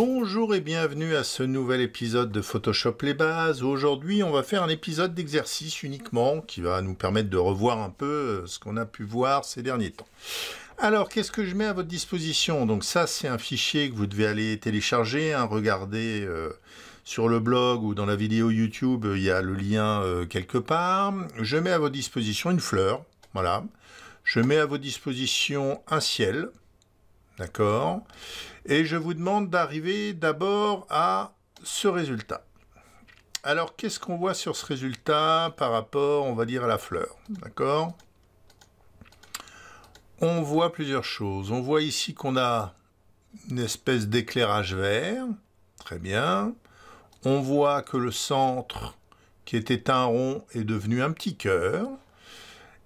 Bonjour et bienvenue à ce nouvel épisode de Photoshop les bases. Aujourd'hui, on va faire un épisode d'exercice uniquement qui va nous permettre de revoir un peu euh, ce qu'on a pu voir ces derniers temps. Alors, qu'est-ce que je mets à votre disposition Donc ça, c'est un fichier que vous devez aller télécharger, hein, regarder euh, sur le blog ou dans la vidéo YouTube, euh, il y a le lien quelque part. Je mets à votre disposition une fleur, voilà. Je mets à votre disposition un ciel, D'accord Et je vous demande d'arriver d'abord à ce résultat. Alors, qu'est-ce qu'on voit sur ce résultat par rapport, on va dire, à la fleur D'accord On voit plusieurs choses. On voit ici qu'on a une espèce d'éclairage vert. Très bien. On voit que le centre, qui était un rond, est devenu un petit cœur.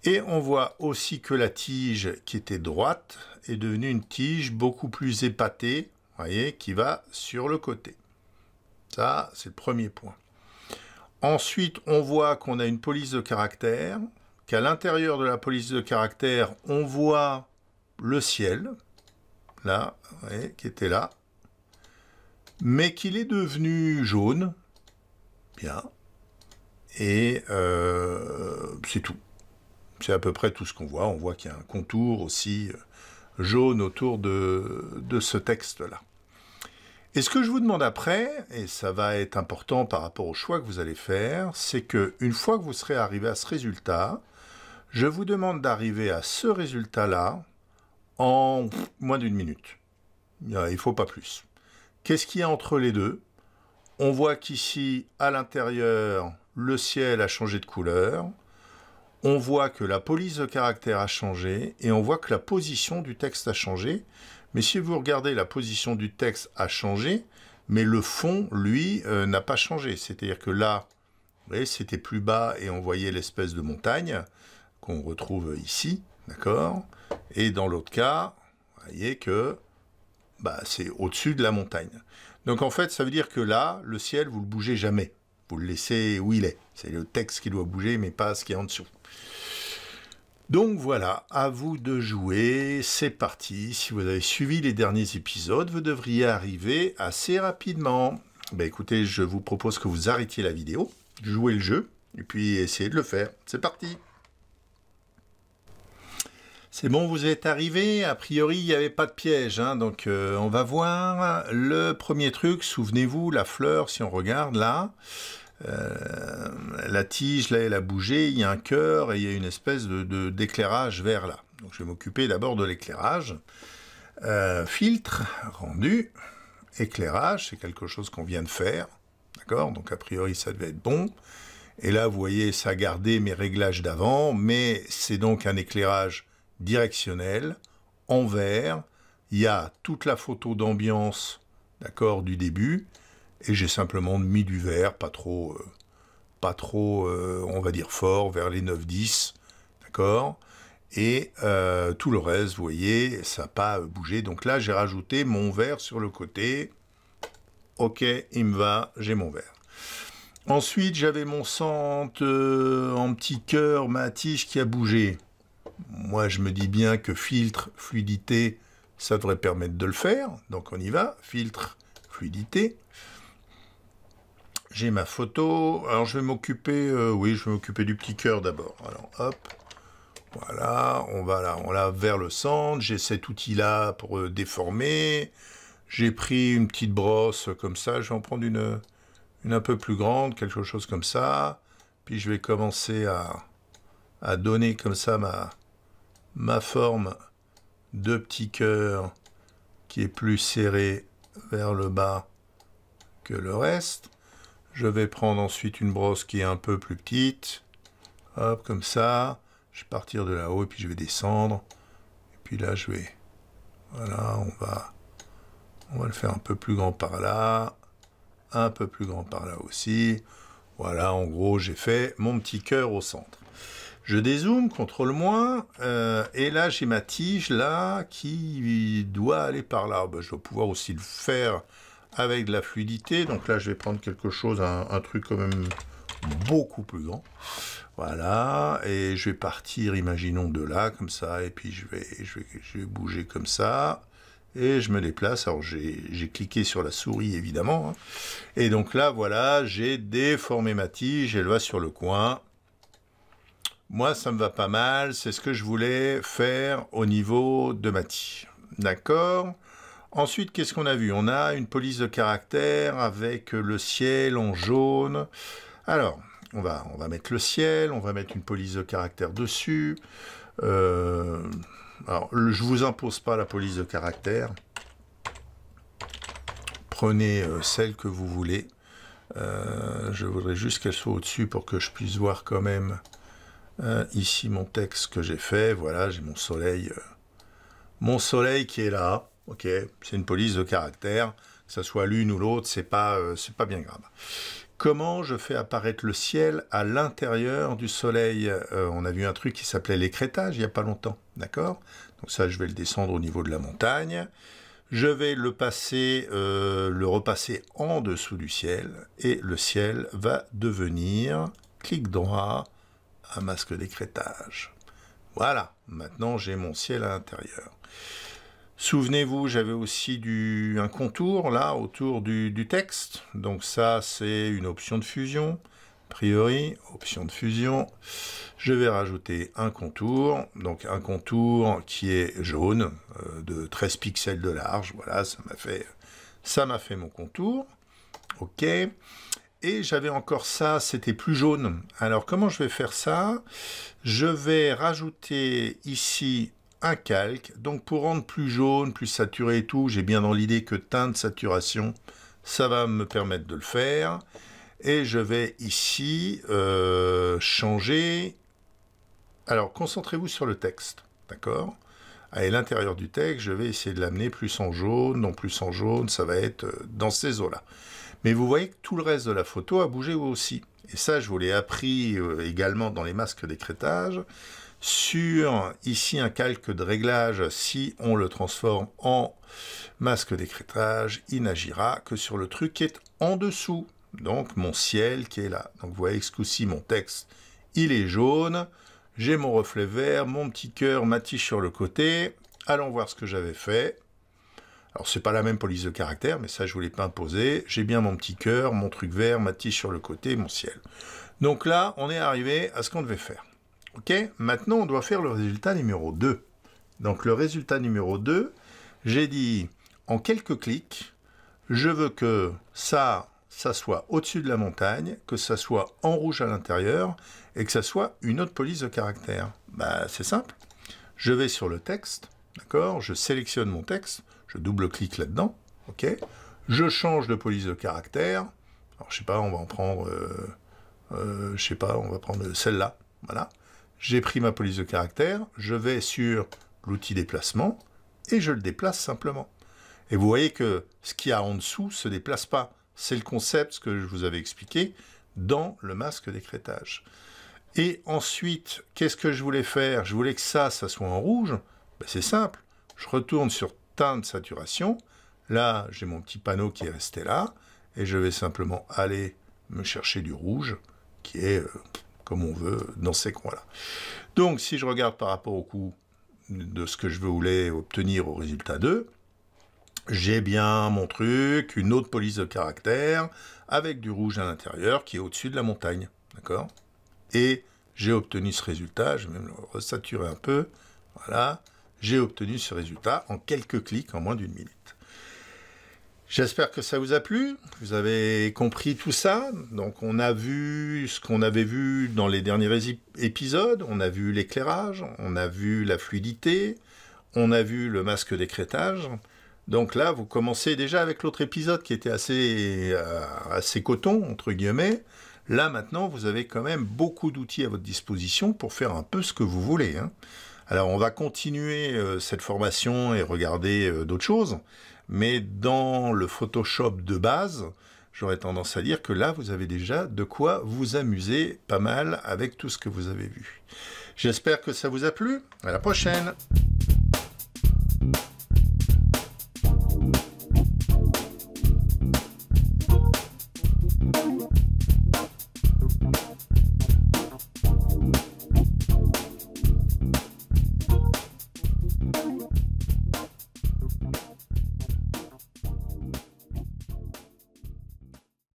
Et on voit aussi que la tige qui était droite est devenue une tige beaucoup plus épatée, voyez, qui va sur le côté. Ça, c'est le premier point. Ensuite, on voit qu'on a une police de caractère, qu'à l'intérieur de la police de caractère, on voit le ciel, là, voyez, qui était là, mais qu'il est devenu jaune. Bien. Et euh, c'est tout c'est à peu près tout ce qu'on voit. On voit qu'il y a un contour aussi euh, jaune autour de, ce texte-là. Et ce que je vous demande après, et ça va être important par rapport au choix que vous allez faire, c'est que une fois que vous serez arrivé à ce résultat, je vous demande d'arriver à ce résultat-là en moins d'une minute. Il ne faut pas plus. Qu'est-ce qu'il y a entre les deux On voit qu'ici, à l'intérieur, le ciel a changé de couleur on voit que la police de caractère a changé et on voit que la position du texte a changé. Mais si vous regardez, la position du texte a changé, mais le fond, lui, euh, n'a pas changé. C'est-à-dire que là, vous voyez, c'était plus bas et on voyait l'espèce de montagne qu'on retrouve ici, d'accord Et dans l'autre cas, vous voyez que bah, c'est au-dessus de la montagne. Donc en fait, ça veut dire que là, le ciel, vous le bougez jamais. Vous le laissez où il est. C'est le texte qui doit bouger, mais pas ce qui est en dessous. Donc voilà, à vous de jouer, c'est parti. Si vous avez suivi les derniers épisodes, vous devriez arriver assez rapidement. Ben écoutez, je vous propose que vous arrêtiez la vidéo, jouez le jeu, et puis essayez de le faire. C'est parti c'est bon, vous êtes arrivé. A priori, il n'y avait pas de piège. Hein. donc, euh, on va voir le premier truc. Souvenez-vous, la fleur, si on regarde là, euh, la tige, là, elle a bougé, il y a un cœur et il y a une espèce de d'éclairage vert là. Donc je vais m'occuper d'abord de l'éclairage. Euh, filtre, rendu, éclairage, c'est quelque chose qu'on vient de faire. D'accord Donc a priori, ça devait être bon. Et là, vous voyez, ça a mes réglages d'avant, mais c'est donc un éclairage directionnel, en vert. Il y a toute la photo d'ambiance, d'accord, du début et j'ai simplement mis du vert, pas trop, euh, pas trop, euh, on va dire fort, vers les 9-10, d'accord Et euh, tout le reste, vous voyez, ça n'a pas bougé. Donc là, j'ai rajouté mon vert sur le côté. Ok, il me va, j'ai mon vert. Ensuite, j'avais mon centre en petit cœur, ma tige qui a bougé. Moi, je me dis bien que filtre, fluidité, ça devrait permettre de le faire. Donc on y va, filtre, fluidité. J'ai ma photo. Alors je vais m'occuper, euh, oui, je vais m'occuper du petit cœur d'abord. Alors hop, voilà, on va là, on l'a vers le centre. J'ai cet outil-là pour euh, déformer. J'ai pris une petite brosse comme ça. Je vais en prendre une, un peu plus grande, quelque chose comme ça. Puis je vais commencer à, donner comme ça ma, ma forme de petit cœur qui est plus serré vers le bas que le reste. Je vais prendre ensuite une brosse qui est un peu plus petite. Hop, comme ça. Je vais partir de là-haut et puis je vais descendre. Et puis là, je vais... Voilà, on va... On va le faire un peu plus grand par là. Un peu plus grand par là aussi. Voilà, en gros, j'ai fait mon petit cœur au centre. Je dézoome, contrôle moins, euh, et là j'ai ma tige là qui doit aller par là. Bah, je vais pouvoir aussi le faire avec de la fluidité. Donc là, je vais prendre quelque chose, un, truc quand même beaucoup plus grand. Voilà, et je vais partir, imaginons, de là, comme ça, et puis je vais, je vais, je vais bouger comme ça, et je me déplace. Alors j'ai cliqué sur la souris, évidemment, hein. et donc là, voilà, j'ai déformé ma tige, elle va sur le coin. Moi, ça me va pas mal, c'est ce que je voulais faire au niveau de ma tige. D'accord Ensuite, qu'est-ce qu'on a vu On a une police de caractère avec le ciel en jaune. Alors, on va, on va mettre le ciel, on va mettre une police de caractère dessus. Euh, alors, je ne vous impose pas la police de caractère. Prenez euh, celle que vous voulez. Euh, je voudrais juste qu'elle soit au-dessus pour que je puisse voir quand même ici mon texte que j'ai fait. Voilà, j'ai mon soleil, mon soleil qui est là. Ok, c'est une police de caractère, que ce soit l'une ou l'autre, c'est pas, euh, c'est pas bien grave. Comment je fais apparaître le ciel à l'intérieur du soleil euh, On a vu un truc qui s'appelait l'écrétage il n'y a pas longtemps, d'accord Donc ça, je vais le descendre au niveau de la montagne. Je vais le passer, euh, le repasser en dessous du ciel et le ciel va devenir, clic droit, un masque d'écrétage. Voilà, maintenant j'ai mon ciel à l'intérieur. Souvenez-vous, j'avais aussi du, un contour là autour du, texte. Donc ça, c'est une option de fusion. A priori, option de fusion. Je vais rajouter un contour. Donc un contour qui est jaune, euh, de 13 pixels de large. Voilà, ça m'a fait, ça m'a fait mon contour. OK. Et j'avais encore ça, c'était plus jaune. Alors comment je vais faire ça Je vais rajouter ici calque. Donc pour rendre plus jaune, plus saturé et tout, j'ai bien dans l'idée que teinte, saturation, ça va me permettre de le faire. Et je vais ici euh, changer. Alors concentrez-vous sur le texte, d'accord à ah, l'intérieur du texte, je vais essayer de l'amener plus en jaune, non plus en jaune, ça va être euh, dans ces eaux-là. Mais vous voyez que tout le reste de la photo a bougé aussi. Et ça, je vous l'ai appris euh, également dans les masques d'écrétage sur ici un calque de réglage. Si on le transforme en masque d'écrêtage, il n'agira que sur le truc qui est en dessous. Donc mon ciel qui est là. Donc vous voyez que ce coup-ci, mon texte, il est jaune. J'ai mon reflet vert, mon petit cœur, ma tige sur le côté. Allons voir ce que j'avais fait. Alors c'est pas la même police de caractère, mais ça je voulais pas imposer. J'ai bien mon petit cœur, mon truc vert, ma tige sur le côté, mon ciel. Donc là, on est arrivé à ce qu'on devait faire. OK Maintenant, on doit faire le résultat numéro 2. Donc le résultat numéro 2, j'ai dit en quelques clics, je veux que ça, ça soit au-dessus de la montagne, que ça soit en rouge à l'intérieur et que ça soit une autre police de caractère. Bah, c'est simple. Je vais sur le texte, d'accord Je sélectionne mon texte, je double-clique là-dedans, OK Je change de police de caractère. Alors, je sais pas, on va en prendre, euh, euh, je sais pas, on va prendre celle-là, voilà. J'ai pris ma police de caractère, je vais sur l'outil déplacement et je le déplace simplement. Et vous voyez que ce qu'il y a en dessous ne se déplace pas. C'est le concept, que je vous avais expliqué, dans le masque d'écrétage. Et ensuite, qu'est-ce que je voulais faire Je voulais que ça, ça soit en rouge. Ben, c'est simple. Je retourne sur teinte saturation. Là, j'ai mon petit panneau qui est resté là. Et je vais simplement aller me chercher du rouge, qui est euh, comme on veut dans ces coins-là. Donc, si je regarde par rapport au coût de ce que je voulais obtenir au résultat 2, j'ai bien mon truc, une autre police de caractère, avec du rouge à l'intérieur, qui est au-dessus de la montagne. D'accord Et j'ai obtenu ce résultat, je vais même le resaturer un peu. Voilà, j'ai obtenu ce résultat en quelques clics, en moins d'une minute. J'espère que ça vous a plu, vous avez compris tout ça. Donc on a vu ce qu'on avait vu dans les derniers épisodes, on a vu l'éclairage, on a vu la fluidité, on a vu le masque d'écrétage. Donc là, vous commencez déjà avec l'autre épisode qui était assez, euh, assez coton, entre guillemets. Là maintenant, vous avez quand même beaucoup d'outils à votre disposition pour faire un peu ce que vous voulez. Hein. Alors on va continuer euh, cette formation et regarder euh, d'autres choses. Mais dans le Photoshop de base, j'aurais tendance à dire que là, vous avez déjà de quoi vous amuser pas mal avec tout ce que vous avez vu. J'espère que ça vous a plu. À la prochaine.